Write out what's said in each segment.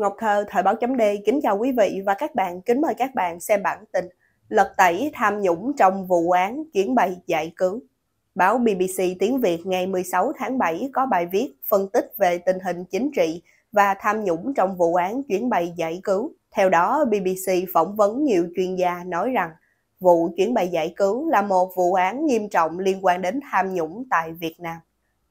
Ngọc Thơ, Thời báo chấm D kính chào quý vị và các bạn, kính mời các bạn xem bản tin Lật tẩy tham nhũng trong vụ án chuyến bay giải cứu. Báo BBC tiếng Việt ngày 16 tháng 7 có bài viết phân tích về tình hình chính trị và tham nhũng trong vụ án chuyến bay giải cứu. Theo đó, BBC phỏng vấn nhiều chuyên gia nói rằng vụ chuyến bay giải cứu là một vụ án nghiêm trọng liên quan đến tham nhũng tại Việt Nam.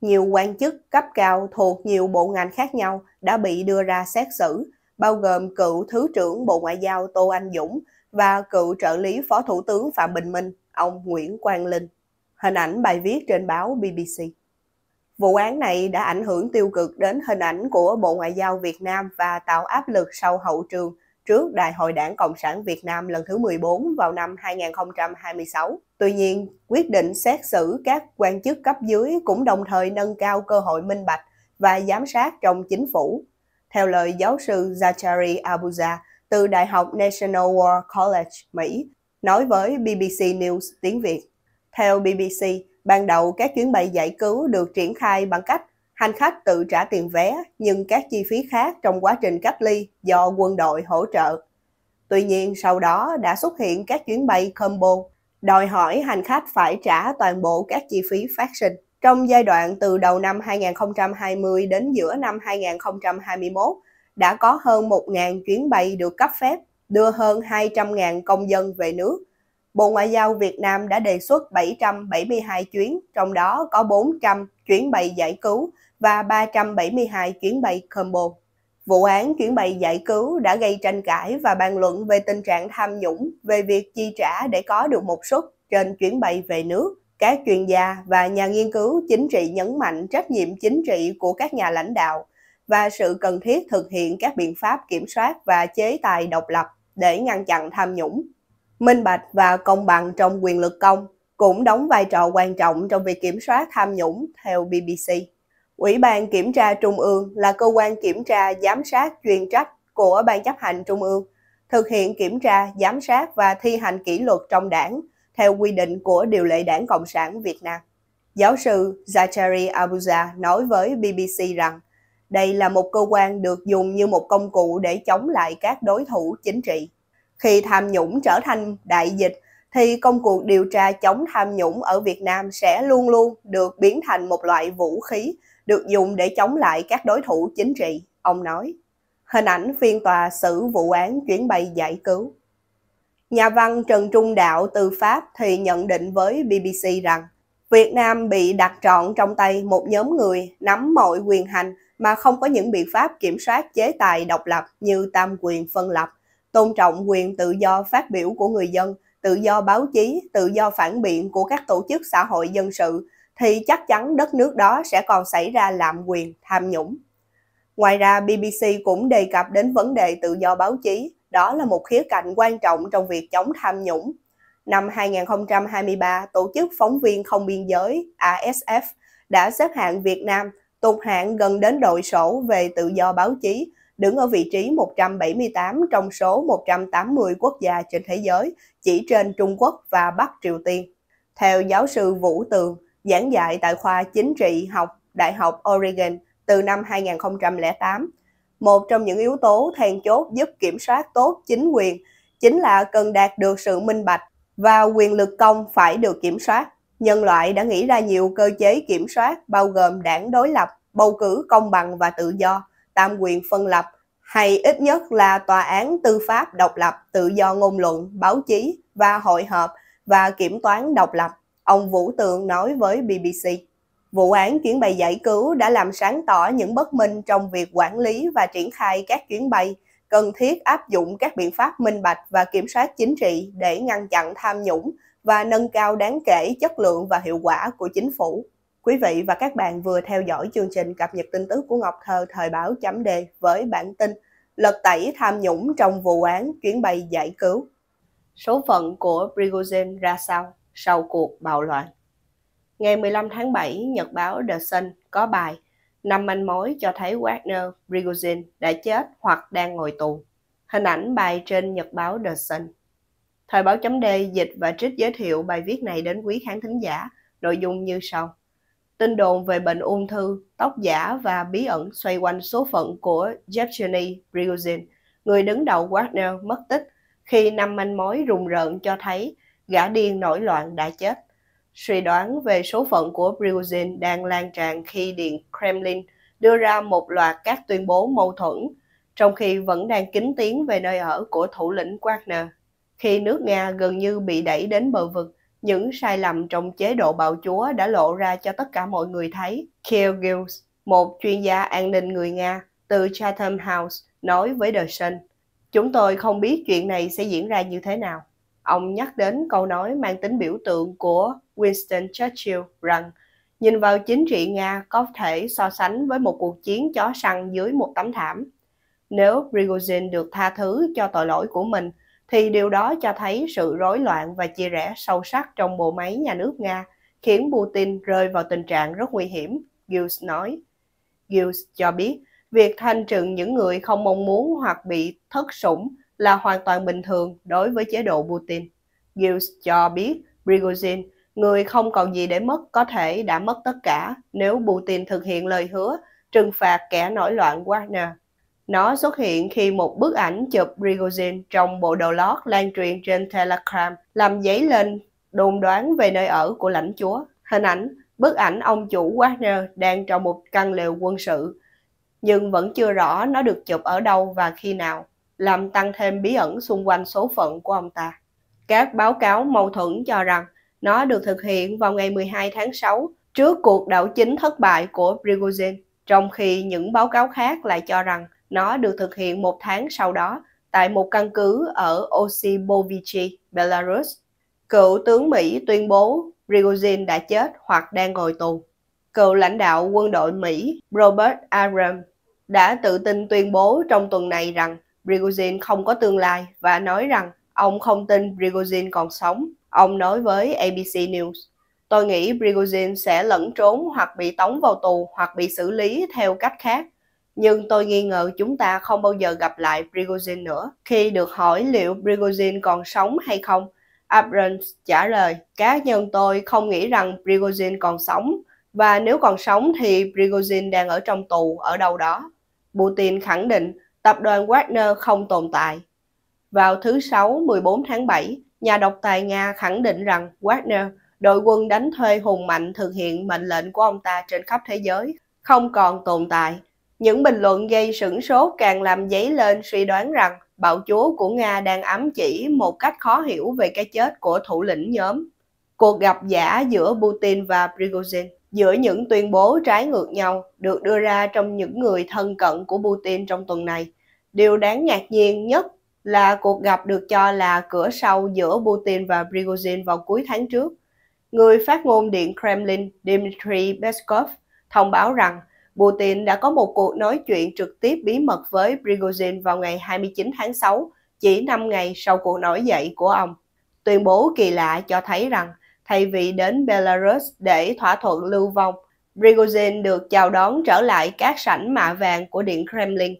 Nhiều quan chức cấp cao thuộc nhiều bộ ngành khác nhau đã bị đưa ra xét xử, bao gồm cựu Thứ trưởng Bộ Ngoại giao Tô Anh Dũng và cựu trợ lý Phó Thủ tướng Phạm Bình Minh, ông Nguyễn Quang Linh. Hình ảnh bài viết trên báo BBC. Vụ án này đã ảnh hưởng tiêu cực đến hình ảnh của Bộ Ngoại giao Việt Nam và tạo áp lực sau hậu trường trước Đại hội Đảng Cộng sản Việt Nam lần thứ 14 vào năm 2026. Tuy nhiên, quyết định xét xử các quan chức cấp dưới cũng đồng thời nâng cao cơ hội minh bạch và giám sát trong chính phủ. Theo lời giáo sư Zachary Abuja từ Đại học National War College, Mỹ, nói với BBC News tiếng Việt. Theo BBC, ban đầu các chuyến bay giải cứu được triển khai bằng cách hành khách tự trả tiền vé nhưng các chi phí khác trong quá trình cách ly do quân đội hỗ trợ. Tuy nhiên, sau đó đã xuất hiện các chuyến bay combo đòi hỏi hành khách phải trả toàn bộ các chi phí phát sinh. Trong giai đoạn từ đầu năm 2020 đến giữa năm 2021, đã có hơn 1.000 chuyến bay được cấp phép đưa hơn 200.000 công dân về nước. Bộ Ngoại giao Việt Nam đã đề xuất 772 chuyến, trong đó có 400 chuyến bay giải cứu và 372 chuyến bay combo vụ án chuyến bay giải cứu đã gây tranh cãi và bàn luận về tình trạng tham nhũng về việc chi trả để có được một suất trên chuyến bay về nước. Các chuyên gia và nhà nghiên cứu chính trị nhấn mạnh trách nhiệm chính trị của các nhà lãnh đạo và sự cần thiết thực hiện các biện pháp kiểm soát và chế tài độc lập để ngăn chặn tham nhũng. Minh bạch và công bằng trong quyền lực công cũng đóng vai trò quan trọng trong việc kiểm soát tham nhũng theo BBC. Ủy ban Kiểm tra Trung ương là cơ quan kiểm tra giám sát chuyên trách của Ban chấp hành Trung ương, thực hiện kiểm tra, giám sát và thi hành kỷ luật trong đảng theo quy định của Điều lệ Đảng Cộng sản Việt Nam. Giáo sư Zachary Abuja nói với BBC rằng đây là một cơ quan được dùng như một công cụ để chống lại các đối thủ chính trị. Khi tham nhũng trở thành đại dịch, thì công cuộc điều tra chống tham nhũng ở Việt Nam sẽ luôn luôn được biến thành một loại vũ khí được dùng để chống lại các đối thủ chính trị, ông nói. Hình ảnh phiên tòa xử vụ án chuyến bay giải cứu. Nhà văn Trần Trung Đạo từ Pháp thì nhận định với BBC rằng Việt Nam bị đặt trọn trong tay một nhóm người nắm mọi quyền hành mà không có những biện pháp kiểm soát chế tài độc lập như tam quyền phân lập, tôn trọng quyền tự do phát biểu của người dân, tự do báo chí, tự do phản biện của các tổ chức xã hội dân sự, thì chắc chắn đất nước đó sẽ còn xảy ra lạm quyền, tham nhũng. Ngoài ra, BBC cũng đề cập đến vấn đề tự do báo chí, đó là một khía cạnh quan trọng trong việc chống tham nhũng. Năm 2023, Tổ chức Phóng viên Không Biên Giới ASF đã xếp hạng Việt Nam tụt hạng gần đến đội sổ về tự do báo chí, đứng ở vị trí 178 trong số 180 quốc gia trên thế giới, chỉ trên Trung Quốc và Bắc Triều Tiên. Theo giáo sư Vũ Tường, giảng dạy tại khoa chính trị học Đại học Oregon từ năm 2008. Một trong những yếu tố then chốt giúp kiểm soát tốt chính quyền chính là cần đạt được sự minh bạch và quyền lực công phải được kiểm soát. Nhân loại đã nghĩ ra nhiều cơ chế kiểm soát bao gồm đảng đối lập, bầu cử công bằng và tự do, tam quyền phân lập hay ít nhất là tòa án tư pháp độc lập, tự do ngôn luận, báo chí và hội họp và kiểm toán độc lập. Ông Vũ Tường nói với BBC. Vụ án chuyến bay giải cứu đã làm sáng tỏ những bất minh trong việc quản lý và triển khai các chuyến bay, cần thiết áp dụng các biện pháp minh bạch và kiểm soát chính trị để ngăn chặn tham nhũng và nâng cao đáng kể chất lượng và hiệu quả của chính phủ. Quý vị và các bạn vừa theo dõi chương trình cập nhật tin tức của Ngọc Thơ thời báo chấm đề với bản tin Lật tẩy tham nhũng trong vụ án chuyến bay giải cứu. Số phận của Prigozhin ra sao? sau cuộc bạo loạn. Ngày 15 tháng 7, nhật báo The Sun có bài năm manh mối cho thấy Wagner Prigozhin đã chết hoặc đang ngồi tù. Hình ảnh bài trên nhật báo The Sun. Thời báo chấm D dịch và trích giới thiệu bài viết này đến quý khán thính giả, nội dung như sau. Tin đồn về bệnh ung thư, tóc giả và bí ẩn xoay quanh số phận của Yevgeny Prigozhin, người đứng đầu Wagner mất tích khi năm manh mối rùng rợn cho thấy gã điên nổi loạn đã chết. Suy đoán về số phận của Prigozhin đang lan tràn khi Điện Kremlin đưa ra một loạt các tuyên bố mâu thuẫn, trong khi vẫn đang kín tiếng về nơi ở của thủ lĩnh Wagner. Khi nước Nga gần như bị đẩy đến bờ vực, những sai lầm trong chế độ bạo chúa đã lộ ra cho tất cả mọi người thấy. Kiel Gills, một chuyên gia an ninh người Nga từ Chatham House, nói với The Sun, Chúng tôi không biết chuyện này sẽ diễn ra như thế nào ông nhắc đến câu nói mang tính biểu tượng của Winston Churchill rằng nhìn vào chính trị Nga có thể so sánh với một cuộc chiến chó săn dưới một tấm thảm. Nếu Prigozhin được tha thứ cho tội lỗi của mình, thì điều đó cho thấy sự rối loạn và chia rẽ sâu sắc trong bộ máy nhà nước Nga, khiến Putin rơi vào tình trạng rất nguy hiểm, Gilles nói. Gilles cho biết, việc thanh trừng những người không mong muốn hoặc bị thất sủng là hoàn toàn bình thường đối với chế độ Putin. Gilles cho biết Prigozhin, người không còn gì để mất có thể đã mất tất cả nếu Putin thực hiện lời hứa trừng phạt kẻ nổi loạn Wagner. Nó xuất hiện khi một bức ảnh chụp Prigozhin trong bộ đồ lót lan truyền trên Telegram làm dấy lên đồn đoán về nơi ở của lãnh chúa. Hình ảnh, bức ảnh ông chủ Wagner đang trong một căn lều quân sự, nhưng vẫn chưa rõ nó được chụp ở đâu và khi nào làm tăng thêm bí ẩn xung quanh số phận của ông ta. Các báo cáo mâu thuẫn cho rằng nó được thực hiện vào ngày 12 tháng 6 trước cuộc đảo chính thất bại của Prigozhin, trong khi những báo cáo khác lại cho rằng nó được thực hiện một tháng sau đó tại một căn cứ ở Osibovichi, Belarus. Cựu tướng Mỹ tuyên bố Prigozhin đã chết hoặc đang ngồi tù. Cựu lãnh đạo quân đội Mỹ Robert Aram đã tự tin tuyên bố trong tuần này rằng Prigozhin không có tương lai và nói rằng ông không tin Prigozhin còn sống. Ông nói với ABC News, tôi nghĩ Prigozhin sẽ lẫn trốn hoặc bị tống vào tù hoặc bị xử lý theo cách khác. Nhưng tôi nghi ngờ chúng ta không bao giờ gặp lại Prigozhin nữa. Khi được hỏi liệu Prigozhin còn sống hay không, Abrams trả lời, cá nhân tôi không nghĩ rằng Prigozhin còn sống, và nếu còn sống thì Prigozhin đang ở trong tù ở đâu đó. Putin khẳng định tập đoàn Wagner không tồn tại. Vào thứ Sáu 14 tháng 7, nhà độc tài Nga khẳng định rằng Wagner, đội quân đánh thuê hùng mạnh thực hiện mệnh lệnh của ông ta trên khắp thế giới, không còn tồn tại. Những bình luận gây sửng sốt càng làm dấy lên suy đoán rằng bạo chúa của Nga đang ám chỉ một cách khó hiểu về cái chết của thủ lĩnh nhóm. Cuộc gặp giả giữa Putin và Prigozhin giữa những tuyên bố trái ngược nhau được đưa ra trong những người thân cận của Putin trong tuần này Điều đáng ngạc nhiên nhất là cuộc gặp được cho là cửa sau giữa Putin và Prigozhin vào cuối tháng trước. Người phát ngôn Điện Kremlin Dmitry Peskov thông báo rằng Putin đã có một cuộc nói chuyện trực tiếp bí mật với Prigozhin vào ngày 29 tháng 6, chỉ 5 ngày sau cuộc nổi dậy của ông. Tuyên bố kỳ lạ cho thấy rằng thay vì đến Belarus để thỏa thuận lưu vong, Prigozhin được chào đón trở lại các sảnh mạ vàng của Điện Kremlin.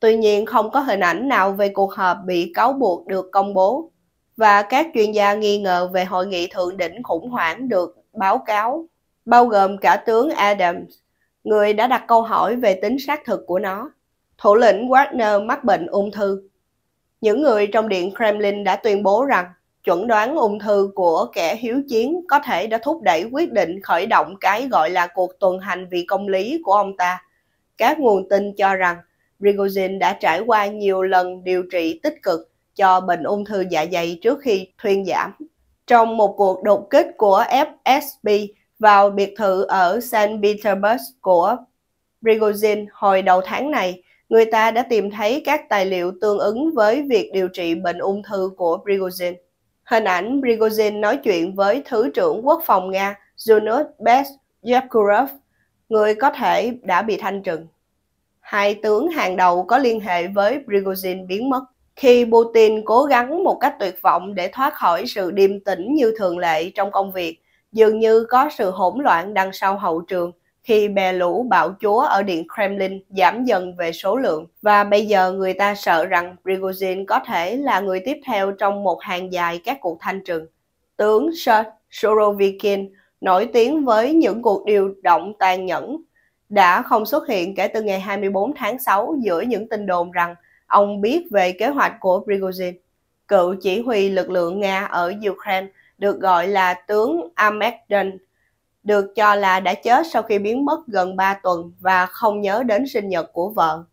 Tuy nhiên không có hình ảnh nào về cuộc họp bị cáo buộc được công bố và các chuyên gia nghi ngờ về hội nghị thượng đỉnh khủng hoảng được báo cáo, bao gồm cả tướng Adams, người đã đặt câu hỏi về tính xác thực của nó. Thủ lĩnh Wagner mắc bệnh ung thư. Những người trong Điện Kremlin đã tuyên bố rằng chuẩn đoán ung thư của kẻ hiếu chiến có thể đã thúc đẩy quyết định khởi động cái gọi là cuộc tuần hành vì công lý của ông ta. Các nguồn tin cho rằng Rigozin đã trải qua nhiều lần điều trị tích cực cho bệnh ung thư dạ dày trước khi thuyên giảm. Trong một cuộc đột kích của FSB vào biệt thự ở Saint Petersburg của Rigozin hồi đầu tháng này, người ta đã tìm thấy các tài liệu tương ứng với việc điều trị bệnh ung thư của Prigozhin. Hình ảnh Prigozhin nói chuyện với Thứ trưởng Quốc phòng Nga Zunus Best Yakurov, người có thể đã bị thanh trừng hai tướng hàng đầu có liên hệ với Prigozhin biến mất. Khi Putin cố gắng một cách tuyệt vọng để thoát khỏi sự điềm tĩnh như thường lệ trong công việc, dường như có sự hỗn loạn đằng sau hậu trường khi bè lũ bạo chúa ở Điện Kremlin giảm dần về số lượng và bây giờ người ta sợ rằng Prigozhin có thể là người tiếp theo trong một hàng dài các cuộc thanh trừng. Tướng Sorovikin nổi tiếng với những cuộc điều động tàn nhẫn đã không xuất hiện kể từ ngày 24 tháng 6 giữa những tin đồn rằng ông biết về kế hoạch của Prigozhin. Cựu chỉ huy lực lượng Nga ở Ukraine được gọi là tướng Amekden, được cho là đã chết sau khi biến mất gần 3 tuần và không nhớ đến sinh nhật của vợ.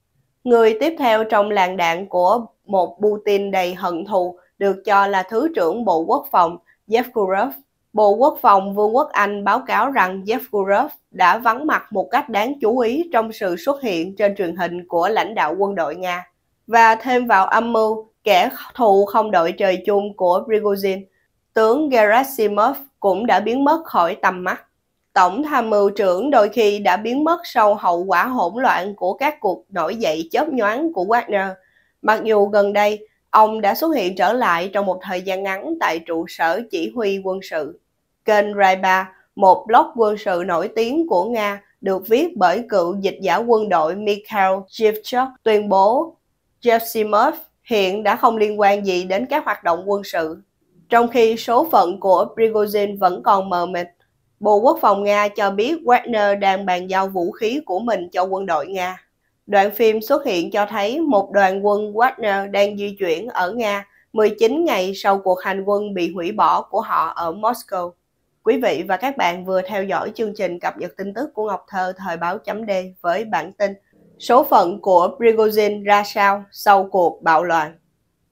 Người tiếp theo trong làng đạn của một Putin đầy hận thù được cho là Thứ trưởng Bộ Quốc phòng Yevkurov Bộ Quốc phòng Vương quốc Anh báo cáo rằng Jeff Goodruff đã vắng mặt một cách đáng chú ý trong sự xuất hiện trên truyền hình của lãnh đạo quân đội Nga. Và thêm vào âm mưu, kẻ thù không đội trời chung của Prigozhin, tướng Gerasimov cũng đã biến mất khỏi tầm mắt. Tổng tham mưu trưởng đôi khi đã biến mất sau hậu quả hỗn loạn của các cuộc nổi dậy chớp nhoáng của Wagner. Mặc dù gần đây, ông đã xuất hiện trở lại trong một thời gian ngắn tại trụ sở chỉ huy quân sự. Kênh Raiba, một blog quân sự nổi tiếng của Nga, được viết bởi cựu dịch giả quân đội Mikhail Shevchuk tuyên bố Gerasimov hiện đã không liên quan gì đến các hoạt động quân sự. Trong khi số phận của Prigozhin vẫn còn mờ mịt, Bộ Quốc phòng Nga cho biết Wagner đang bàn giao vũ khí của mình cho quân đội Nga. Đoạn phim xuất hiện cho thấy một đoàn quân Wagner đang di chuyển ở Nga 19 ngày sau cuộc hành quân bị hủy bỏ của họ ở Moscow. Quý vị và các bạn vừa theo dõi chương trình cập nhật tin tức của Ngọc Thơ thời báo chấm D với bản tin Số phận của Prigozhin ra sao sau cuộc bạo loạn?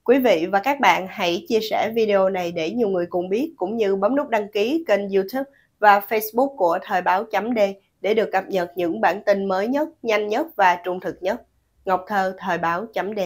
Quý vị và các bạn hãy chia sẻ video này để nhiều người cùng biết cũng như bấm nút đăng ký kênh YouTube và Facebook của thời báo chấm D để được cập nhật những bản tin mới nhất, nhanh nhất và trung thực nhất. Ngọc Thơ thời báo chấm D